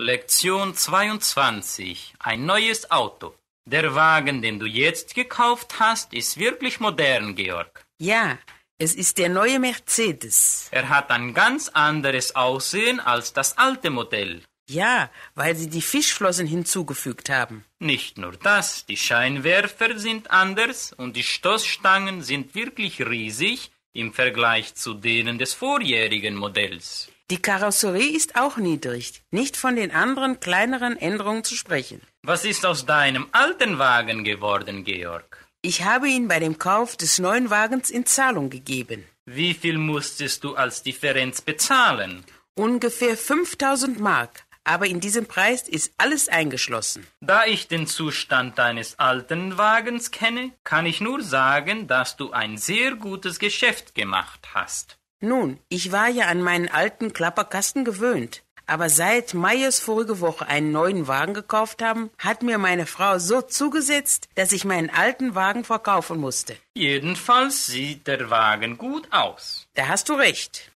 Lektion 22. Ein neues Auto. Der Wagen, den du jetzt gekauft hast, ist wirklich modern, Georg. Ja, es ist der neue Mercedes. Er hat ein ganz anderes Aussehen als das alte Modell. Ja, weil sie die Fischflossen hinzugefügt haben. Nicht nur das, die Scheinwerfer sind anders und die Stoßstangen sind wirklich riesig im Vergleich zu denen des vorjährigen Modells. Die Karosserie ist auch niedrig, nicht von den anderen kleineren Änderungen zu sprechen. Was ist aus deinem alten Wagen geworden, Georg? Ich habe ihn bei dem Kauf des neuen Wagens in Zahlung gegeben. Wie viel musstest du als Differenz bezahlen? Ungefähr 5000 Mark aber in diesem Preis ist alles eingeschlossen. Da ich den Zustand deines alten Wagens kenne, kann ich nur sagen, dass du ein sehr gutes Geschäft gemacht hast. Nun, ich war ja an meinen alten Klapperkasten gewöhnt. Aber seit Meyers vorige Woche einen neuen Wagen gekauft haben, hat mir meine Frau so zugesetzt, dass ich meinen alten Wagen verkaufen musste. Jedenfalls sieht der Wagen gut aus. Da hast du recht.